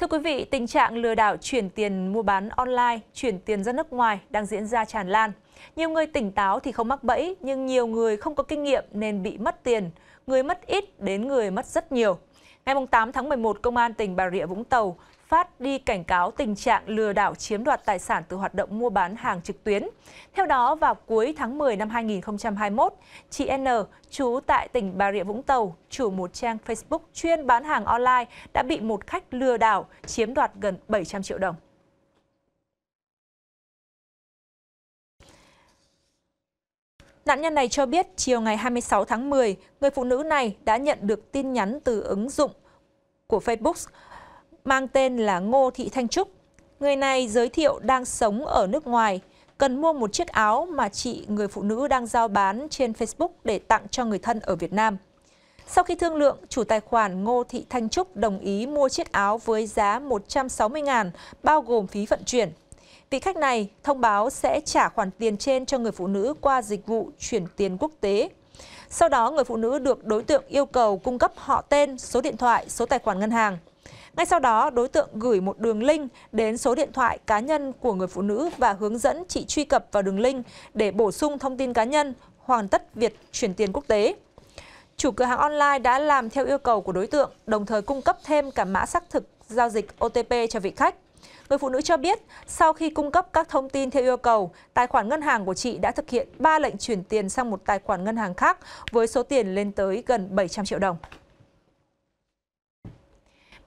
Thưa quý vị, tình trạng lừa đảo chuyển tiền mua bán online, chuyển tiền ra nước ngoài đang diễn ra tràn lan. Nhiều người tỉnh táo thì không mắc bẫy, nhưng nhiều người không có kinh nghiệm nên bị mất tiền. Người mất ít đến người mất rất nhiều. Ngày 8 tháng 11, Công an tỉnh Bà Rịa Vũng Tàu phát đi cảnh cáo tình trạng lừa đảo chiếm đoạt tài sản từ hoạt động mua bán hàng trực tuyến. Theo đó, vào cuối tháng 10 năm 2021, chị N, trú tại tỉnh Bà Rịa Vũng Tàu, chủ một trang Facebook chuyên bán hàng online đã bị một khách lừa đảo chiếm đoạt gần 700 triệu đồng. Nạn nhân này cho biết chiều ngày 26 tháng 10, người phụ nữ này đã nhận được tin nhắn từ ứng dụng của Facebook mang tên là Ngô Thị Thanh Trúc. Người này giới thiệu đang sống ở nước ngoài, cần mua một chiếc áo mà chị người phụ nữ đang giao bán trên Facebook để tặng cho người thân ở Việt Nam. Sau khi thương lượng, chủ tài khoản Ngô Thị Thanh Trúc đồng ý mua chiếc áo với giá 160.000, bao gồm phí vận chuyển. Vị khách này thông báo sẽ trả khoản tiền trên cho người phụ nữ qua dịch vụ chuyển tiền quốc tế. Sau đó, người phụ nữ được đối tượng yêu cầu cung cấp họ tên, số điện thoại, số tài khoản ngân hàng. Ngay sau đó, đối tượng gửi một đường link đến số điện thoại cá nhân của người phụ nữ và hướng dẫn chị truy cập vào đường link để bổ sung thông tin cá nhân, hoàn tất việc chuyển tiền quốc tế. Chủ cửa hàng online đã làm theo yêu cầu của đối tượng, đồng thời cung cấp thêm cả mã xác thực giao dịch OTP cho vị khách. Người phụ nữ cho biết, sau khi cung cấp các thông tin theo yêu cầu, tài khoản ngân hàng của chị đã thực hiện 3 lệnh chuyển tiền sang một tài khoản ngân hàng khác với số tiền lên tới gần 700 triệu đồng.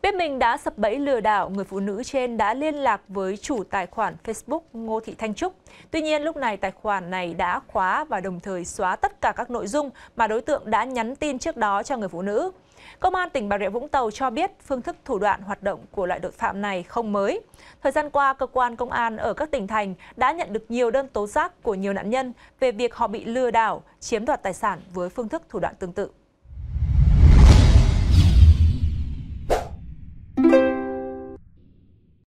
Biết mình đã sập bẫy lừa đảo, người phụ nữ trên đã liên lạc với chủ tài khoản Facebook Ngô Thị Thanh Trúc. Tuy nhiên, lúc này tài khoản này đã khóa và đồng thời xóa tất cả các nội dung mà đối tượng đã nhắn tin trước đó cho người phụ nữ. Công an tỉnh Bà Rịa Vũng Tàu cho biết phương thức thủ đoạn hoạt động của loại tội phạm này không mới. Thời gian qua, cơ quan công an ở các tỉnh thành đã nhận được nhiều đơn tố giác của nhiều nạn nhân về việc họ bị lừa đảo, chiếm đoạt tài sản với phương thức thủ đoạn tương tự.